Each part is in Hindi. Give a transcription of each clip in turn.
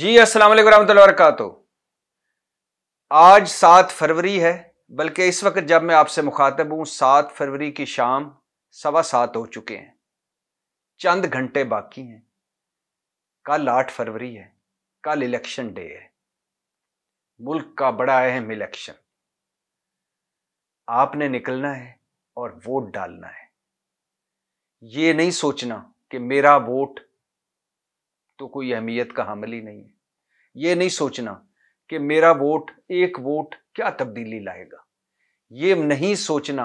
जी अस्सलाम वरम वरक आज सात फरवरी है बल्कि इस वक्त जब मैं आपसे मुखातब हूँ सात फरवरी की शाम सवा सात हो चुके हैं चंद घंटे बाकी हैं कल आठ फरवरी है कल इलेक्शन डे है मुल्क का बड़ा अहम इलेक्शन आपने निकलना है और वोट डालना है ये नहीं सोचना कि मेरा वोट तो कोई अहमियत का हामिल ही नहीं है ये नहीं सोचना कि मेरा वोट एक वोट क्या तब्दीली लाएगा ये नहीं सोचना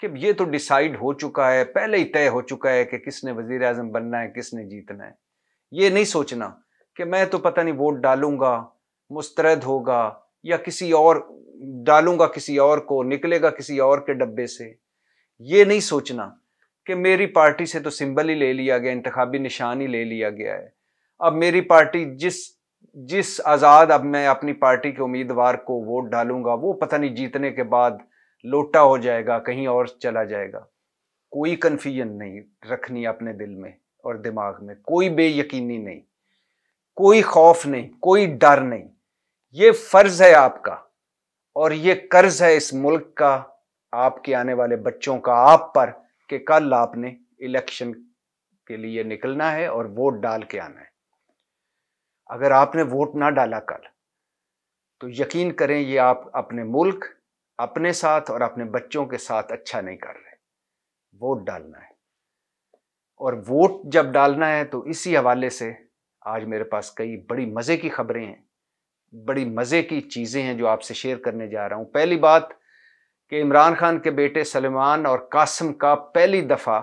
कि ये तो डिसाइड हो चुका है पहले ही तय हो चुका है कि किसने वजीर अजम बनना है किसने जीतना है ये नहीं सोचना कि मैं तो पता नहीं वोट डालूंगा मुस्तरद होगा या किसी और डालूंगा किसी और को निकलेगा किसी और के डब्बे से ये नहीं सोचना कि मेरी पार्टी से तो सिंबल ही ले लिया गया इंतबी निशान ही ले लिया गया है अब मेरी पार्टी जिस जिस आज़ाद अब मैं अपनी पार्टी के उम्मीदवार को वोट डालूंगा वो पता नहीं जीतने के बाद लोटा हो जाएगा कहीं और चला जाएगा कोई कन्फ्यूजन नहीं रखनी अपने दिल में और दिमाग में कोई बेयकीनी नहीं कोई खौफ नहीं कोई डर नहीं ये फ़र्ज़ है आपका और ये कर्ज है इस मुल्क का आपके आने वाले बच्चों का आप पर कि कल आपने इलेक्शन के लिए निकलना है और वोट डाल के आना है अगर आपने वोट ना डाला कल तो यकीन करें ये आप अपने मुल्क अपने साथ और अपने बच्चों के साथ अच्छा नहीं कर रहे वोट डालना है और वोट जब डालना है तो इसी हवाले से आज मेरे पास कई बड़ी मज़े की खबरें हैं बड़ी मज़े की चीज़ें हैं जो आपसे शेयर करने जा रहा हूँ पहली बात कि इमरान खान के बेटे सलमान और कासम का पहली दफ़ा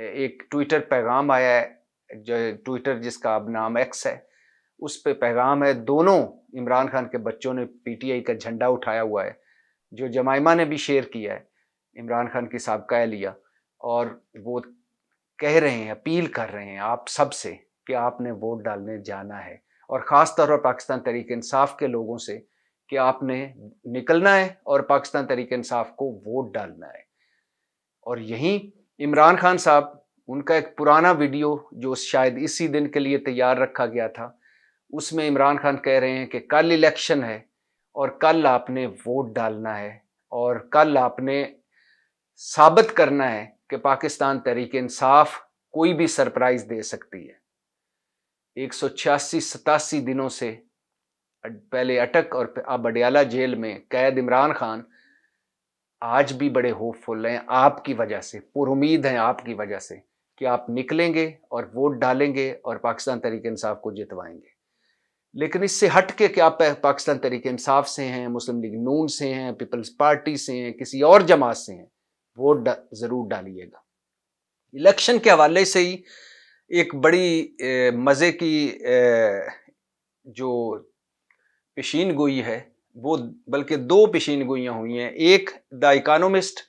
एक ट्विटर पैगाम आया है जो ट्विटर जिसका अब नाम एक्स है उस पर पैगाम है दोनों इमरान खान के बच्चों ने पीटीआई का झंडा उठाया हुआ है जो जमाइमा ने भी शेयर किया है इमरान खान की सबका लिया और वो कह रहे हैं अपील कर रहे हैं आप सबसे कि आपने वोट डालने जाना है और ख़ास तौर पर पाकिस्तान तरीक इंसाफ के लोगों से कि आपने निकलना है और पाकिस्तान तरीक इंसाफ को वोट डालना है और यहीं इमरान खान साहब उनका एक पुराना वीडियो जो शायद इसी दिन के लिए तैयार रखा गया था उसमें इमरान खान कह रहे हैं कि कल इलेक्शन है और कल आपने वोट डालना है और कल आपने साबित करना है कि पाकिस्तान तरीके इंसाफ कोई भी सरप्राइज दे सकती है एक सौ छियासी सतासी दिनों से पहले अटक और अब अडयाला जेल में कैद इमरान खान आज भी बड़े होपफुल हैं आपकी वजह से पुरुद हैं आपकी वजह से कि आप निकलेंगे और वोट डालेंगे और पाकिस्तान तरीके इंसाफ को जितवाएंगे लेकिन इससे हट के क्या पाकिस्तान तरीके इंसाफ से हैं मुस्लिम लीग नून से हैं पीपल्स पार्टी से हैं किसी और जमात से हैं वो डा, ज़रूर डालिएगा इलेक्शन के हवाले से ही एक बड़ी ए, मज़े की ए, जो पेशीन गोई है वो बल्कि दो पेशीन गोइयाँ हुई हैं एक द इकानिस्ट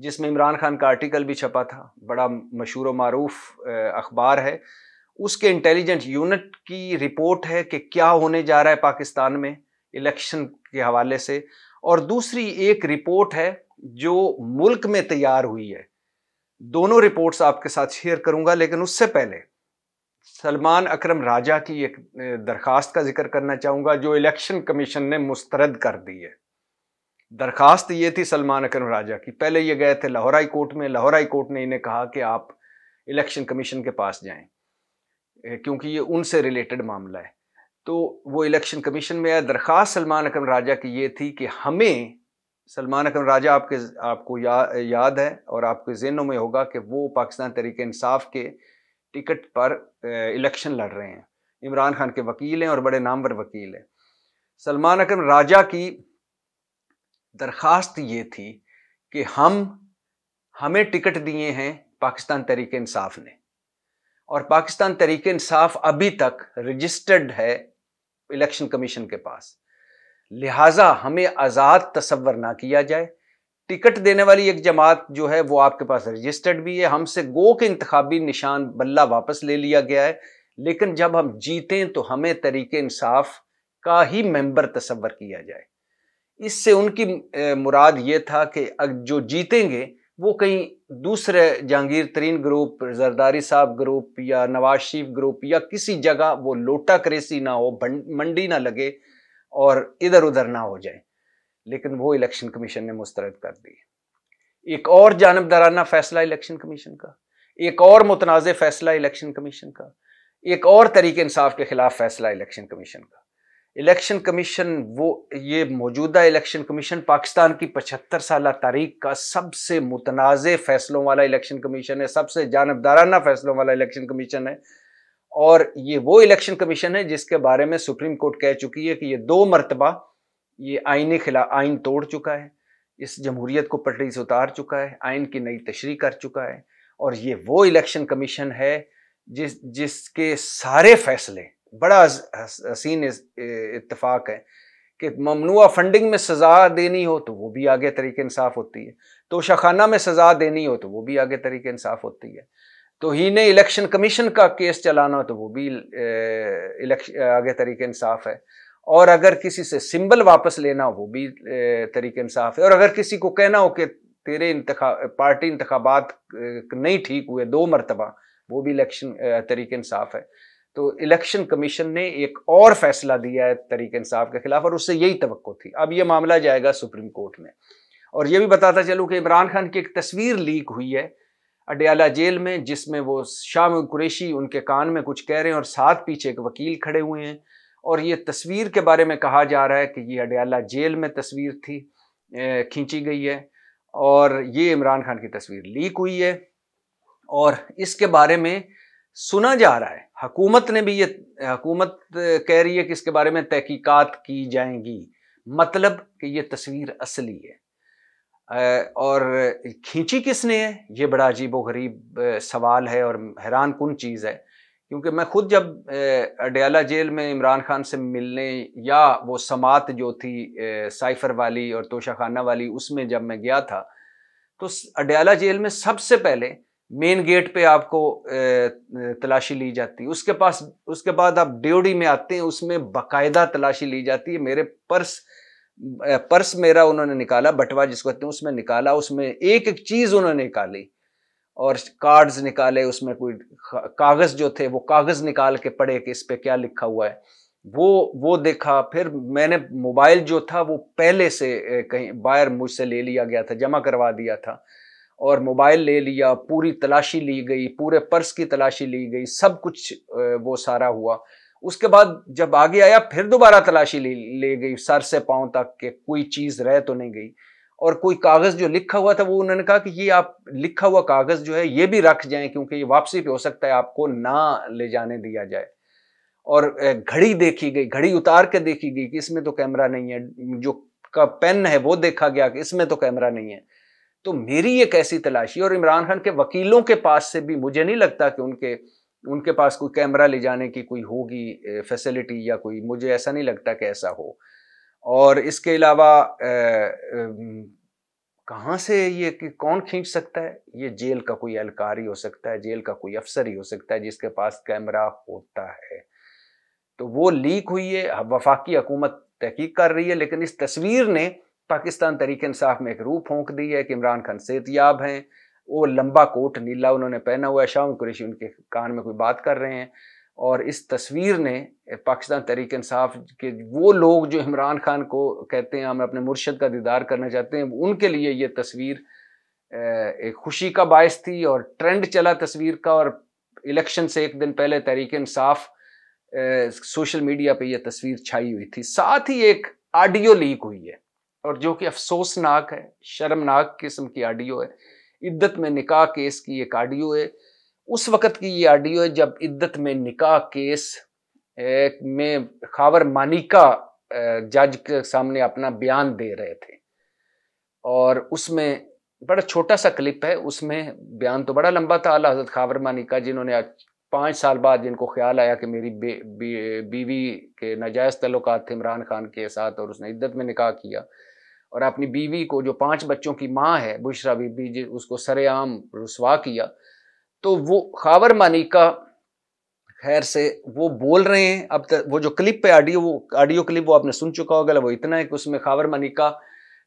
जिसमें इमरान खान का आर्टिकल भी छपा था बड़ा मशहूर मरूफ अखबार है उसके इंटेलिजेंस यूनिट की रिपोर्ट है कि क्या होने जा रहा है पाकिस्तान में इलेक्शन के हवाले से और दूसरी एक रिपोर्ट है जो मुल्क में तैयार हुई है दोनों रिपोर्ट्स आपके साथ शेयर करूंगा लेकिन उससे पहले सलमान अकरम राजा की एक दरखास्त का जिक्र करना चाहूँगा जो इलेक्शन कमीशन ने मुस्तरद कर दी है दरखास्त ये थी सलमान अकरम राजा की पहले ये गए थे लाहौर हाई कोर्ट में लाहौर हाई कोर्ट ने इन्हें कहा कि आप इलेक्शन कमीशन के पास जाएं क्योंकि ये उनसे रिलेटेड मामला है तो वो इलेक्शन कमीशन में आया दरख्वास्त सलमान अकरम राजा की ये थी कि हमें सलमान अकरम राजा आपके आपको या, याद है और आपके जहनों में होगा कि वो पाकिस्तान तरीके इंसाफ के टिकट पर इलेक्शन लड़ रहे हैं इमरान खान के वकील हैं और बड़े नामवर वकील हैं सलमान अकरम राजा की दरख्वास्त ये थी कि हम हमें टिकट दिए हैं पाकिस्तान तरीके इंसाफ ने और पाकिस्तान तरीके इंसाफ अभी तक रजिस्टर्ड है इलेक्शन कमीशन के पास लिहाजा हमें आज़ाद तस्वर ना किया जाए टिकट देने वाली एक जमात जो है वो आपके पास रजिस्टर्ड भी है हमसे गो के इंतबी निशान बल्ला वापस ले लिया गया है लेकिन जब हम जीतें तो हमें तरीके इंसाफ का ही मेंबर तस्वर किया जाए इससे उनकी मुराद ये था कि जो जीतेंगे वो कहीं दूसरे जहांगीर तरीन ग्रुप जरदारी साहब ग्रुप या नवाज शरीफ ग्रुप या किसी जगह वो लोटा क्रेसी ना हो मंडी ना लगे और इधर उधर ना हो जाए लेकिन वो इलेक्शन कमीशन ने मुस्तरद कर दी एक और जानबदाराना फैसला इलेक्शन कमीशन का एक और मुतनाज़ फैसला इलेक्शन कमीशन का एक और तरीके इंसाफ के खिलाफ फैसला इलेक्शन कमीशन का इलेक्शन कमीशन वो ये मौजूदा इलेक्शन कमीशन पाकिस्तान की पचहत्तर साल तारीख का सबसे मुतनाज़ फ़ैसलों वाला इलेक्शन कमीशन है सबसे जानबदाराना फ़ैसलों वाला इलेक्शन कमीशन है और ये वो इलेक्शन कमीशन है जिसके बारे में सुप्रीम कोर्ट कह चुकी है कि ये दो मरतबा ये आइन खिला आइन तोड़ चुका है इस जमहूरीत को पटरी से उतार चुका है आइन की नई तशरी कर चुका है और ये वो इलेक्शन कमीशन है जिस जिसके सारे फैसले बड़ा हसीन इतफाक है कि ममनुआ फंडिंग में सज़ा देनी हो तो वो भी आगे तरीके इंसाफ होती है तोशाखाना में सज़ा देनी हो तो वो भी आगे तरीके इंसाफ होती है तो ही ने इलेक्शन कमीशन का केस चलाना हो तो वो भी इलेक्शन आगे तरीके इंसाफ है और अगर किसी से सिंबल वापस लेना वो भी तरीके इंसाफ है और अगर किसी को कहना हो कि तेरे इंतखा पार्टी इंतबात नहीं ठीक हुए दो मरतबा वो भी इलेक्शन तरीके इंसाफ है तो इलेक्शन कमीशन ने एक और फैसला दिया है तरीक इंसाफ के खिलाफ और उससे यही तो थी अब ये मामला जाएगा सुप्रीम कोर्ट में और ये भी बताता चलूँ कि इमरान खान की एक तस्वीर लीक हुई है अडयाला जेल में जिसमें वो शाह कुरेशी उनके कान में कुछ कह रहे हैं और साथ पीछे एक वकील खड़े हुए हैं और ये तस्वीर के बारे में कहा जा रहा है कि ये अडयाला जेल में तस्वीर थी खींची गई है और ये इमरान खान की तस्वीर लीक हुई है और इसके बारे में सुना जा रहा है हकूमत ने भी ये हकूमत कह रही है कि इसके बारे में तहकीकात की जाएंगी मतलब कि ये तस्वीर असली है और खींची किसने है ये बड़ा अजीब व गरीब सवाल है और हैरान कन चीज़ है क्योंकि मैं खुद जब अडयाला जेल में इमरान खान से मिलने या वो समात जो थी साइफर वाली और तोशाखाना वाली उसमें जब मैं गया था तो अडयाला जेल में सबसे पहले मेन गेट पे आपको तलाशी ली जाती है उसके पास उसके बाद आप ड्योडी में आते हैं उसमें बकायदा तलाशी ली जाती है मेरे पर्स पर्स मेरा उन्होंने निकाला बटवा जिसको कहते हैं उसमें निकाला उसमें एक एक चीज़ उन्होंने निकाली और कार्ड्स निकाले उसमें कोई कागज़ जो थे वो कागज़ निकाल के पढ़े कि इस पर क्या लिखा हुआ है वो वो देखा फिर मैंने मोबाइल जो था वो पहले से कहीं बायर मुझसे ले लिया गया था जमा करवा दिया था और मोबाइल ले लिया पूरी तलाशी ली गई पूरे पर्स की तलाशी ली गई सब कुछ वो सारा हुआ उसके बाद जब आगे आया फिर दोबारा तलाशी ले, ले गई सर से पाँव तक के कोई चीज़ रह तो नहीं गई और कोई कागज़ जो लिखा हुआ था वो उन्होंने कहा कि ये आप लिखा हुआ कागज़ जो है ये भी रख जाए क्योंकि ये वापसी पे हो सकता है आपको ना ले जाने दिया जाए और घड़ी देखी गई घड़ी उतार के देखी गई कि इसमें तो कैमरा नहीं है जो का पेन है वो देखा गया कि इसमें तो कैमरा नहीं है तो मेरी एक ऐसी तलाशी और इमरान खान के वकीलों के पास से भी मुझे नहीं लगता कि उनके उनके पास कोई कैमरा ले जाने की कोई होगी फैसिलिटी या कोई मुझे ऐसा नहीं लगता कि ऐसा हो और इसके अलावा कहाँ से ये कि कौन खींच सकता है ये जेल का कोई एहलकार ही हो सकता है जेल का कोई अफसर ही हो सकता है जिसके पास कैमरा होता है तो वो लीक हुई है वफाकी हकूमत तहकीक कर रही है लेकिन इस तस्वीर ने पाकिस्तान तरीक इंसाफ में एक रूह फोंक दी है कि इमरान खान सेहतियाब हैं वो लंबा कोट नीला उन्होंने पहना हुआ है शाह कुरेशी उनके कान में कोई बात कर रहे हैं और इस तस्वीर ने पाकिस्तान तरीक इंसाफ के वो लोग जो इमरान खान को कहते हैं हम अपने मुर्शद का दीदार करना चाहते हैं उनके लिए ये तस्वीर एक खुशी का बायस थी और ट्रेंड चला तस्वीर का और इलेक्शन से एक दिन पहले तहरीक इंसाफ सोशल मीडिया पे यह तस्वीर छाई हुई थी साथ ही एक ऑडियो लीक हुई है और जो कि अफसोसनाक है शर्मनाक किस्म की आडियो है इद्दत में निकाह केस की एक आडियो है उस वक़्त की ये आडियो है जब इद्दत में निकाह केस में खावर मानिका जज के सामने अपना बयान दे रहे थे और उसमें बड़ा छोटा सा क्लिप है उसमें बयान तो बड़ा लंबा था अला हजरत खावर मानिका जिन्होंने आज पाँच साल बाद जिनको ख्याल आया कि मेरी बीवी के नाजायज़ तल्लक थे इमरान खान के साथ और उसने इद्दत में निकाह किया और अपनी बीवी को जो पांच बच्चों की माँ है बुशरा बीबी जी उसको सरेआम रसवा किया तो वो खावर मानिका खैर से वो बोल रहे हैं अब तक वो जो क्लिप पे ऑडियो वो ऑडियो क्लिप वो आपने सुन चुका होगा वो इतना है कि उसमें खावर मनिका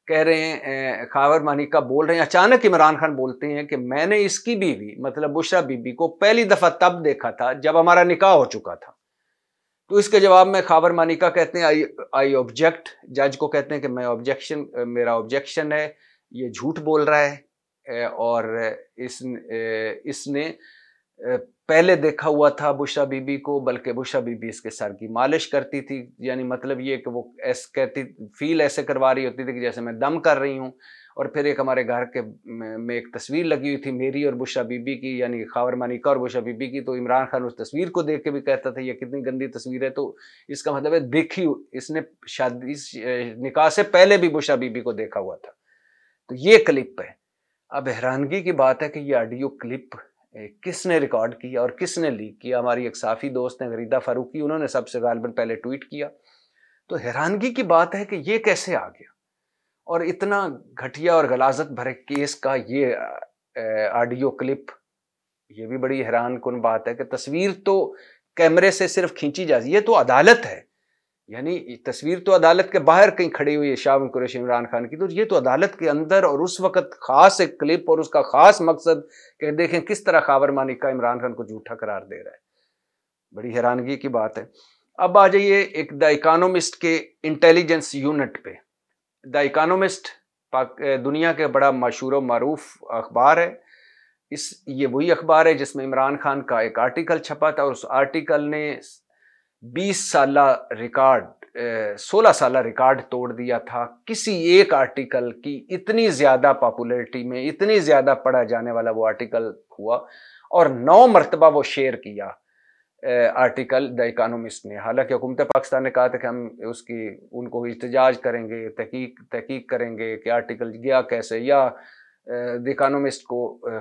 कह रहे हैं खावर मानिका बोल रहे हैं अचानक इमरान खान बोलते हैं कि मैंने इसकी बीवी मतलब बुशरा बीबी को पहली दफ़ा तब देखा था जब हमारा निकाह हो चुका था तो इसके जवाब में खाबर मानिका कहते हैं आई आई ऑब्जेक्ट जज को कहते हैं कि मैं ऑब्जेक्शन मेरा ऑब्जेक्शन है ये झूठ बोल रहा है और इस इसने पहले देखा हुआ था बुशा बीबी को बल्कि बुशा बीबी इसके सर की मालिश करती थी यानी मतलब ये कि वो ऐसे कहती फील ऐसे करवा रही होती थी कि जैसे मैं दम कर रही हूँ और फिर एक हमारे घर के में एक तस्वीर लगी हुई थी मेरी और बुशा बीबी की यानी खावर मानिका और बुशा बीबी की तो इमरान खान उस तस्वीर को देख के भी कहता था यह कितनी गंदी तस्वीर है तो इसका मतलब है देखी इसने शादी इस निकाह से पहले भी बुशा बीबी को देखा हुआ था तो ये क्लिप है अब हैरानगी की बात है कि ये ऑडियो क्लिप किसने रिकॉर्ड किया और किसने लीक किया हमारी एक साफ़ी दोस्त हैं गरीदा फारूकी उन्होंने सबसे गालबन पहले ट्वीट किया तो हैरानगी की बात है कि ये कैसे आ गया और इतना घटिया और गलाजत भरे केस का ये ऑडियो क्लिप ये भी बड़ी हैरान कन बात है कि तस्वीर तो कैमरे से सिर्फ खींची जा ये तो अदालत है यानी तस्वीर तो अदालत के बाहर कहीं खड़ी हुई है शाह कुरेश इमरान खान की तो ये तो अदालत के अंदर और उस वक्त खास एक क्लिप और उसका खास मकसद कि देखें किस तरह खावर मानिका इमरान खान को झूठा करार दे रहा है बड़ी हैरानगी की बात है अब आ जाइए एक द इकानोमिस्ट के इंटेलिजेंस यूनिट पे द इकानोमिस्ट दुनिया के बड़ा मशहूर मरूफ अखबार है इस ये वही अखबार है जिसमें इमरान खान का एक आर्टिकल छपा था और उस आर्टिकल ने 20 साल रिकॉर्ड 16 साल रिकॉर्ड तोड़ दिया था किसी एक आर्टिकल की इतनी ज़्यादा पॉपुलरिटी में इतनी ज़्यादा पढ़ा जाने वाला वो आर्टिकल हुआ और नौ मरतबा वो शेयर किया आर्टिकल द इकानमिस्ट ने हालांकि हुकूमत पाकिस्तान ने कहा था कि हम उसकी उनको इतजाज करेंगे तहकीक तहकीक करेंगे कि आर्टिकल गया कैसे या द इकानोमिस्ट को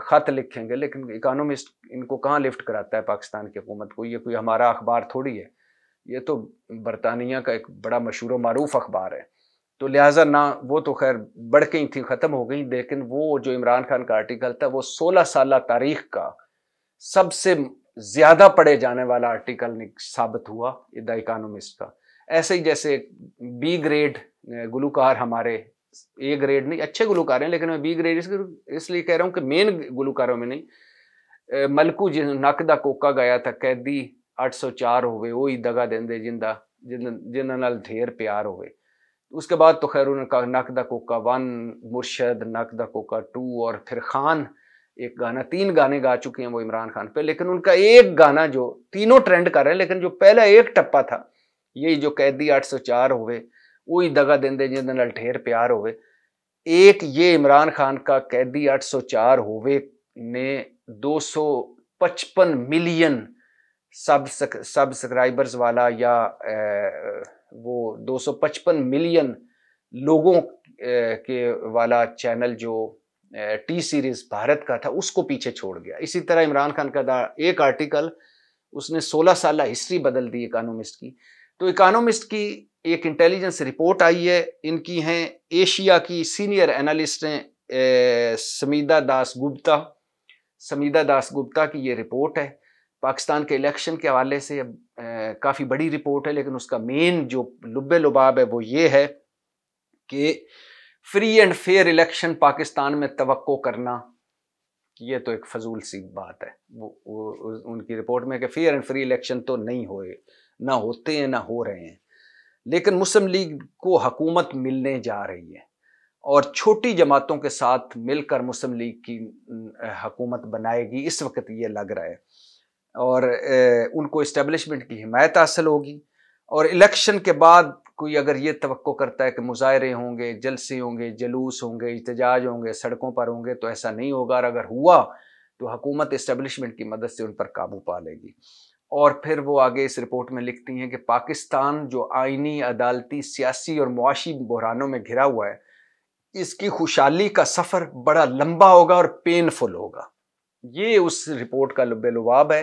ख़त लिखेंगे लेकिन इकानमिस्ट इनको कहाँ लिफ्ट कराता है पाकिस्तान की हुकूमत को ये कोई हमारा अखबार थोड़ी है ये तो बरतानिया का एक बड़ा मशहूर मरूफ अखबार है तो लिहाजा ना वो तो खैर बढ़ गई थी ख़त्म हो गई लेकिन वो जो इमरान खान का आर्टिकल था वो सोलह साल तारीख का सबसे ज्यादा पढ़े जाने वाला आर्टिकल साबित हुआ द इकानोमिस्ट का ऐसे ही जैसे बी ग्रेड गुलूकार हमारे ए ग्रेड नहीं अच्छे गुलूकार हैं लेकिन मैं बी ग्रेड इसलिए कह रहा हूँ कि मेन गुलूकारों में नहीं मलकू जिन नक का कोका गया था कैदी 804 ਹੋਵੇ ਉਹ दगा ਦਗਾ जिंदा जिन जिन ढेर प्यार हो गए उसके बाद तो खैर उन्होंने कहा नक द कोका वन मुर्शद नक द कोका टू और फिर खान एक गाना तीन गाने गा चुके हैं वो इमरान खान पे लेकिन उनका एक गाना जो तीनों ट्रेंड कर रहे हैं लेकिन जो पहला एक टप्पा था ये जो कैदी 804 होवे वही दगा देंदे जिंदे नाल ढेर प्यार होवे एक ये इमरान खान का कैदी 804 होवे ने 255 मिलियन सब सब्सक्राइबर्स वाला या ए, वो 255 मिलियन लोगों के वाला चैनल जो टी सीरीज भारत का था उसको पीछे छोड़ गया इसी तरह इमरान खान का एक आर्टिकल उसने 16 साल हिस्ट्री बदल दी इकानोमिस्ट की तो इकानोमिस्ट की एक इंटेलिजेंस रिपोर्ट आई है इनकी हैं एशिया की सीनियर एनालिस्ट हैं समीदा दास गुप्ता समीदा दास गुप्ता की ये रिपोर्ट है पाकिस्तान के इलेक्शन के हवाले से अब काफ़ी बड़ी रिपोर्ट है लेकिन उसका मेन जो लुबे लुबाब है वो ये है कि free and fair election Pakistan में तो करना ये तो एक फजूल सी बात है वो, वो उनकी रिपोर्ट में कि फेयर एंड फ्री इलेक्शन तो नहीं हो ना होते हैं ना हो रहे हैं लेकिन मुस्लिम लीग को हकूमत मिलने जा रही है और छोटी जमातों के साथ मिलकर मुस्लिम लीग की हकूमत बनाएगी इस वक्त ये लग रहा है और उनको इस्टेब्लिशमेंट की हिमायत हासिल होगी और इलेक्शन के बाद कोई अगर ये तो करता है कि मुजाहरे होंगे जलसे होंगे जलूस होंगे इतजाज होंगे सड़कों पर होंगे तो ऐसा नहीं होगा और अगर हुआ तो हुकूमत इस्टबलिशमेंट की मदद से उन पर काबू पा लेगी और फिर वो आगे इस रिपोर्ट में लिखती हैं कि पाकिस्तान जो आइनी अदालती सियासी और मुआशी बहरानों में घिरा हुआ है इसकी खुशहाली का सफ़र बड़ा लंबा होगा और पेनफुल होगा ये उस रिपोर्ट का लब लुबाब है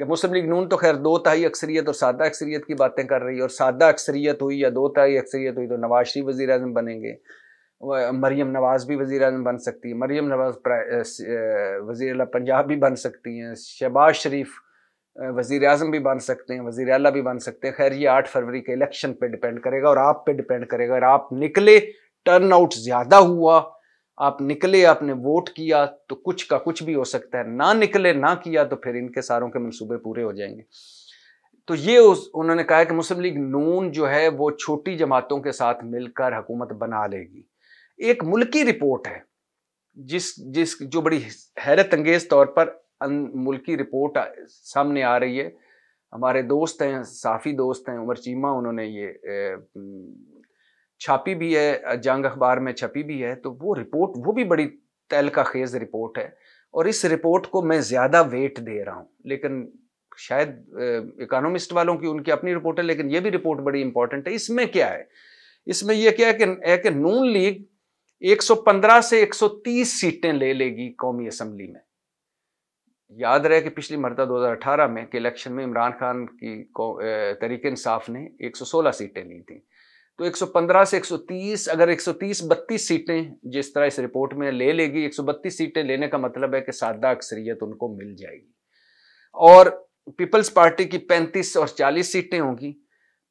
कि मुस्लिम लीग नून तो खैर दो तहाई अक्सरीत और सादा अक्सरीत की बातें कर रही है और सादा अक्सरीत हुई या दो तहाई अक्सरीत हुई तो नवाज शरीफ वज़ी अजम बनेंगे मरीम नवाज़ भी वज़ी अजम बन सकती है मरीम नवाज वज़ी पंजाब भी बन सकती हैं शहबाज शरीफ वज़ी अजम भी बन सकते हैं वज़ी अल भी बन सकते हैं खैर ये आठ फरवरी के इलेक्शन पर डिपेंड करेगा और आप पर डिपेंड करेगा अगर आप निकले टर्न आउट ज़्यादा हुआ आप निकले आपने वोट किया तो कुछ का कुछ भी हो सकता है ना निकले ना किया तो फिर इनके सारों के मनसूबे पूरे हो जाएंगे तो ये उस उन्होंने कहा कि मुस्लिम लीग नून जो है वो छोटी जमातों के साथ मिलकर हुकूमत बना लेगी एक मुल्की रिपोर्ट है जिस जिस जो बड़ी हैरत अंगेज तौर पर मुल्की रिपोर्ट सामने आ रही है हमारे दोस्त हैं साफ़ी दोस्त हैं उमर चीमा उन्होंने ये छापी भी है जंग अखबार में छपी भी है तो वो रिपोर्ट वो भी बड़ी तैल का खेज रिपोर्ट है और इस रिपोर्ट को मैं ज़्यादा वेट दे रहा हूँ लेकिन शायद इकोनॉमिस्ट वालों की उनकी अपनी रिपोर्ट है लेकिन ये भी रिपोर्ट बड़ी इंपॉर्टेंट है इसमें क्या है इसमें यह क्या है कि नून लीग 115 से 130 सीटें ले लेगी कौमी असम्बली में याद रहे कि पिछली मरता 2018 में के इलेक्शन में इमरान खान की तरीके इंसाफ ने 116 सीटें ली थी तो 115 से 130 अगर 130 बत्तीस सीटें जिस तरह इस रिपोर्ट में ले लेगी 132 सीटें लेने का मतलब है कि सादा अक्सरियत उनको मिल जाएगी और पीपल्स पार्टी की 35 और 40 सीटें होंगी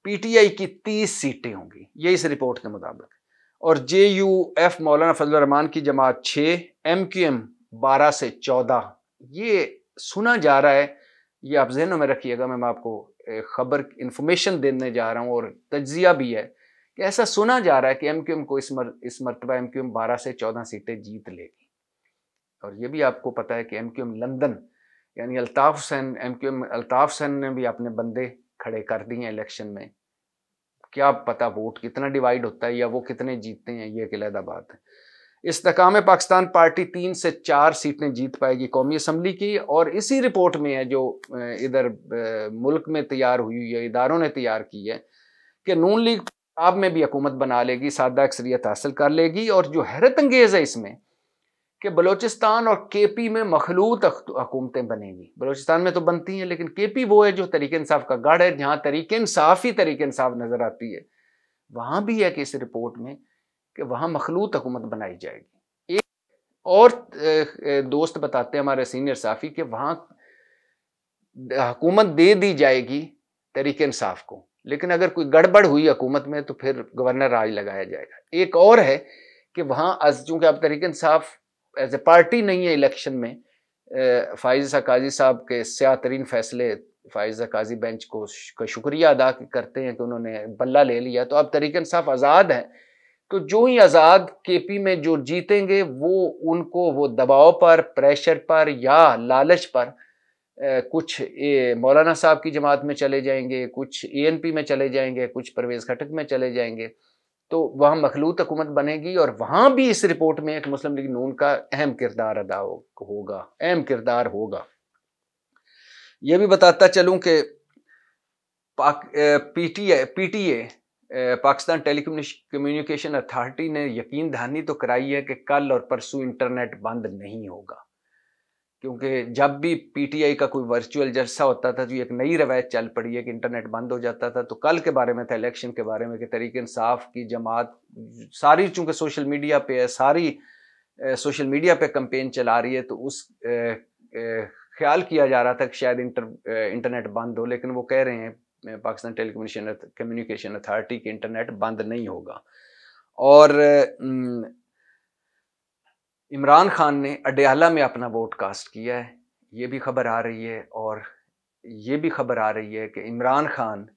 पीटीआई की 30 सीटें होंगी ये इस रिपोर्ट के मुताबिक और जे यू एफ मौलाना फजल रहमान की जमात छः एम क्यू एम बारह से चौदह ये सुना जा रहा है ये आप जहनों में रखिएगा मैं आपको खबर इन्फॉर्मेशन देने जा रहा हूँ और तजिया भी है कि ऐसा सुना जा रहा है कि एम को इस मर इस मरतबा एम क्यू बारह से चौदह सीटें जीत लेगी और ये भी आपको पता है कि एम लंदन यानी Altaf Hussain M Q M Altaf Hussain ने भी अपने बंदे खड़े कर दिए हैं इलेक्शन में क्या पता वोट कितना डिवाइड होता है या वो कितने जीतते हैं ये अकेलादा बात है इस्तकाम पाकिस्तान पार्टी तीन से चार सीटें जीत पाएगी कौमी असम्बली की और इसी रिपोर्ट में है जो इधर मुल्क में तैयार हुई है इदारों ने तैयार की है कि नून लीग आप में भी हकूमत बना लेगी सादा अक्सरियत हासिल कर लेगी और जो हैरत अंगेज़ है इसमें कि बलोचिस्तान और के पी में मखलूत हकूमतें बनेंगी बलोचिस्तान में तो बनती हैं लेकिन के पी वो है जो तरीक इंसाफ का गढ़ है जहाँ तरीक इंसाफ ही तरीक इंसाफ नज़र आती है वहाँ भी है कि इस रिपोर्ट में कि वहाँ मखलूत हकूमत बनाई जाएगी एक और दोस्त बताते हैं हमारे सीनियर साफ़ी कि वहाँ हकूमत दे दी जाएगी तरीक इंसाफ को लेकिन अगर कोई गड़बड़ हुई हुकूमत में तो फिर गवर्नर राज लगाया जाएगा एक और है कि वहाँ चूँकि अब तरीक साफ़ एज ए पार्टी नहीं है इलेक्शन में फाइज काजी साहब के स्या तरीन फैसले फाइज काजी बेंच को का शुक्रिया अदा करते हैं कि उन्होंने बल्ला ले लिया तो अब तरीक साफ आज़ाद हैं तो जो ही आज़ाद के पी में जो जीतेंगे वो उनको वो दबाव पर प्रेशर पर या लालच पर कुछ मौलाना साहब की जमात में चले जाएंगे कुछ एएनपी में चले जाएंगे कुछ परवेज़ खटक में चले जाएंगे तो वहाँ मखलूत हुकूमत बनेगी और वहाँ भी इस रिपोर्ट में एक मुस्लिम लीग नून का अहम किरदार अदा हो, होगा अहम किरदार होगा ये भी बताता चलूँ कि P T A P T A Pakistan telecommunication authority ने यकीन दहानी तो कराई है कि कल और परसों इंटरनेट बंद नहीं होगा क्योंकि जब भी पीटीआई का कोई वर्चुअल जलसा होता था जो एक नई रवायत चल पड़ी है कि इंटरनेट बंद हो जाता था तो कल के बारे में था इलेक्शन के बारे में कि तरीके इंसाफ की जमात सारी चूँकि सोशल मीडिया पे है सारी सोशल मीडिया पे कंपेन चला रही है तो उस ए, ए, ख्याल किया जा रहा था कि शायद इंटर ए, इंटरनेट बंद हो लेकिन वो कह रहे हैं पाकिस्तान टेलीकम्यूनिकेशन कम्युनिकेशन अथॉरिटी की इंटरनेट बंद नहीं होगा और इमरान खान ने अडयाला में अपना वोट कास्ट किया है ये भी खबर आ रही है और ये भी खबर आ रही है कि इमरान खान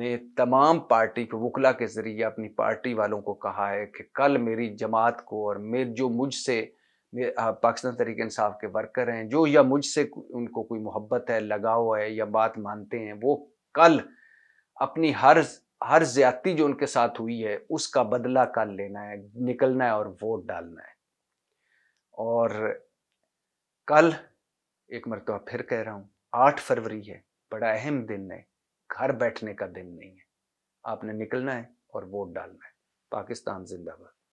ने तमाम पार्टी के वकला के ज़रिए अपनी पार्टी वालों को कहा है कि कल मेरी जमात को और मेरे जो मुझसे पाकिस्तान तरीके इंसाफ के वर्कर हैं जो या मुझसे उनको कोई मोहब्बत है लगाव है या बात मानते हैं वो कल अपनी हर हर ज्यादती जो उनके साथ हुई है उसका बदला कल लेना है निकलना है और वोट डालना है और कल एक मरतबा फिर कह रहा हूँ आठ फरवरी है बड़ा अहम दिन है घर बैठने का दिन नहीं है आपने निकलना है और वोट डालना है पाकिस्तान जिंदाबाद